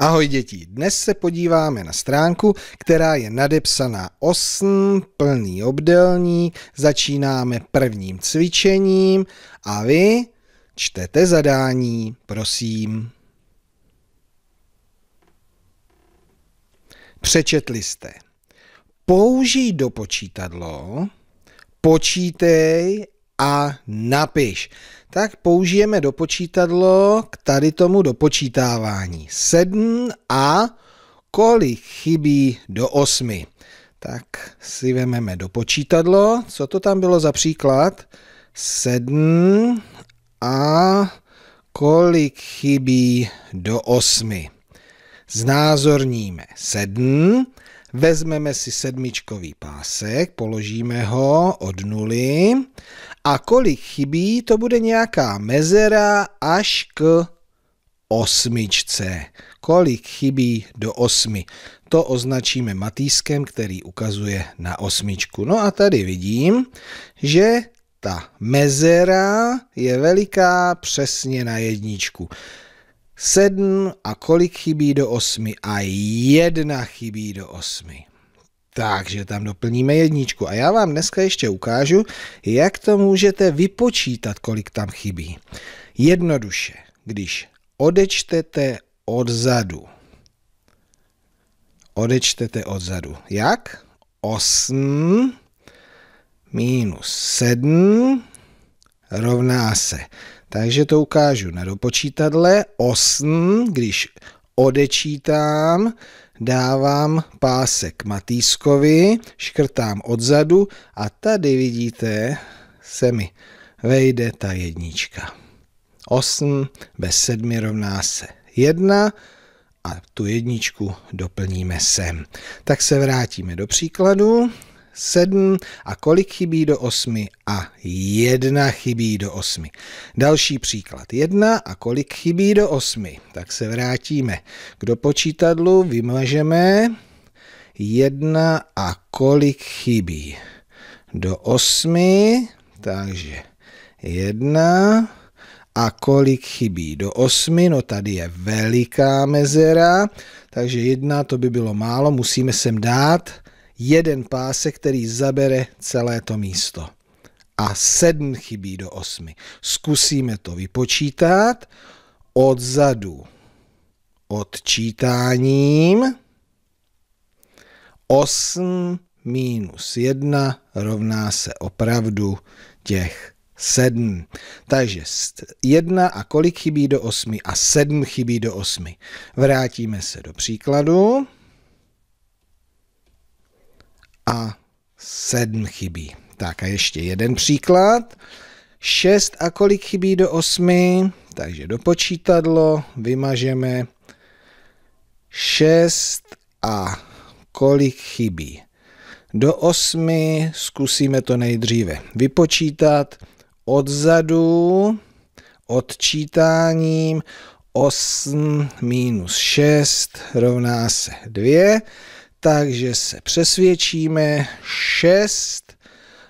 Ahoj děti, dnes se podíváme na stránku, která je nadepsaná 8, plný obdelník, začínáme prvním cvičením a vy čtete zadání, prosím. Přečetli jste. Použij do počítadlo, počítej a napiš tak použijeme dopočítadlo k tady tomu dopočítávání. 7 a kolik chybí do 8. Tak si vememe dopočítadlo. Co to tam bylo za příklad? 7 a kolik chybí do 8. Znázorníme 7 Vezmeme si sedmičkový pásek, položíme ho od nuly a kolik chybí, to bude nějaká mezera až k osmičce. Kolik chybí do osmi? To označíme matýskem, který ukazuje na osmičku. No a tady vidím, že ta mezera je veliká přesně na jedničku. Sedm a kolik chybí do osmi? A jedna chybí do osmi. Takže tam doplníme jedničku. A já vám dneska ještě ukážu, jak to můžete vypočítat, kolik tam chybí. Jednoduše, když odečtete odzadu. Odečtete odzadu. Jak? 8 minus 7 rovná se takže to ukážu na dopočítadle. 8, když odečítám, dávám pásek Matýskovi, škrtám odzadu a tady vidíte, se mi vejde ta jednička. 8 bez 7 rovná se 1 a tu jedničku doplníme sem. Tak se vrátíme do příkladu. 7 a kolik chybí do 8 a 1 chybí do 8. Další příklad 1 a kolik chybí do 8. Tak se vrátíme k dopočítadlu, vymažeme 1 a kolik chybí do 8, takže 1 a kolik chybí do 8, no tady je veliká mezera, takže 1 to by bylo málo, musíme sem dát jeden pásek, který zabere celé to místo. A sedm chybí do osmi. Zkusíme to vypočítat odzadu odčítáním. 8 minus 1 rovná se opravdu těch 7. Takže 1 a kolik chybí do 8 a 7 chybí do 8. Vrátíme se do příkladu a 7 chybí. Tak a ještě jeden příklad. 6 a kolik chybí do 8? Takže do počítadlo vymažeme 6 a kolik chybí. Do 8 zkusíme to nejdříve vypočítat odzadu odčítáním 8 minus 6 rovná se 2 takže se přesvědčíme 6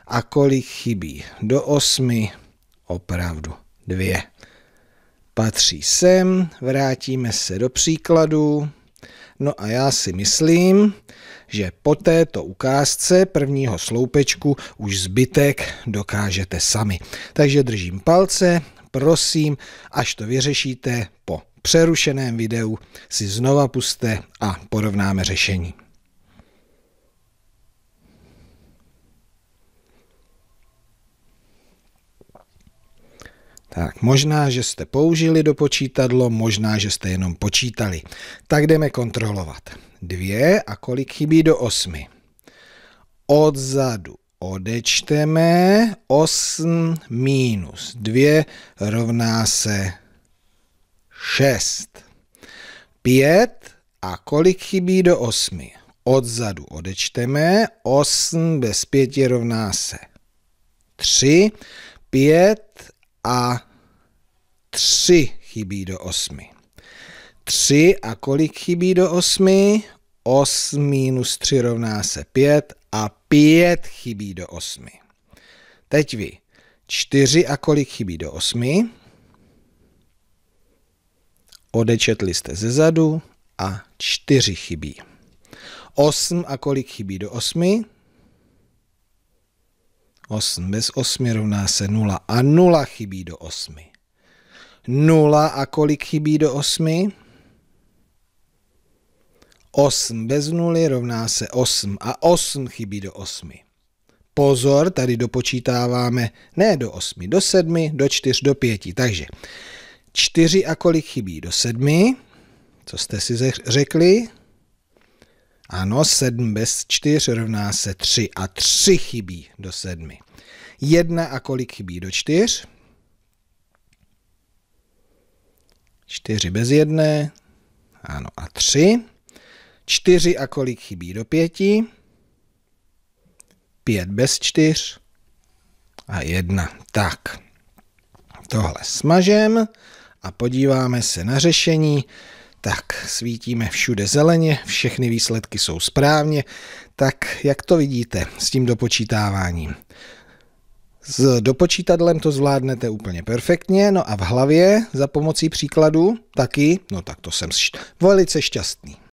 a kolik chybí? Do 8 opravdu 2. Patří sem, vrátíme se do příkladu. No a já si myslím, že po této ukázce prvního sloupečku už zbytek dokážete sami. Takže držím palce, prosím, až to vyřešíte po přerušeném videu, si znova puste a porovnáme řešení. Tak možná, že jste použili do počítadlo, možná, že jste jenom počítali. Tak jdeme kontrolovat. Dvě a kolik chybí do osmi? Odzadu odečteme 8 minus 2 rovná se 6. 5 a kolik chybí do 8? Odzadu odečteme 8 bez 5 rovná se 3. 5 a tři chybí do osmi. Tři a kolik chybí do osmi? 8 minus 3 rovná se 5 a 5 chybí do 8. Teď vy. 4 a kolik chybí do 8? Odečetli jste ze zadu a 4 chybí. 8 a kolik chybí do 8? 8 bez 8 rovná se 0 a 0 chybí do 8. 0 a kolik chybí do 8? 8 bez 0 rovná se 8 a 8 chybí do 8. Pozor, tady dopočítáváme ne do 8, do 7, do 4, do 5. Takže 4 a kolik chybí do 7? Co jste si řekli? Ano, 7 bez 4 rovná se 3 a 3 chybí do 7. 1 a kolik chybí do 4? 4 bez 1, ano, a 3. 4 a kolik chybí do 5? 5 bez 4 a 1. Tak, tohle smažem a podíváme se na řešení. Tak, svítíme všude zeleně, všechny výsledky jsou správně. Tak, jak to vidíte s tím dopočítáváním? S dopočítadlem to zvládnete úplně perfektně, no a v hlavě za pomocí příkladu taky, no tak to jsem velice šťastný.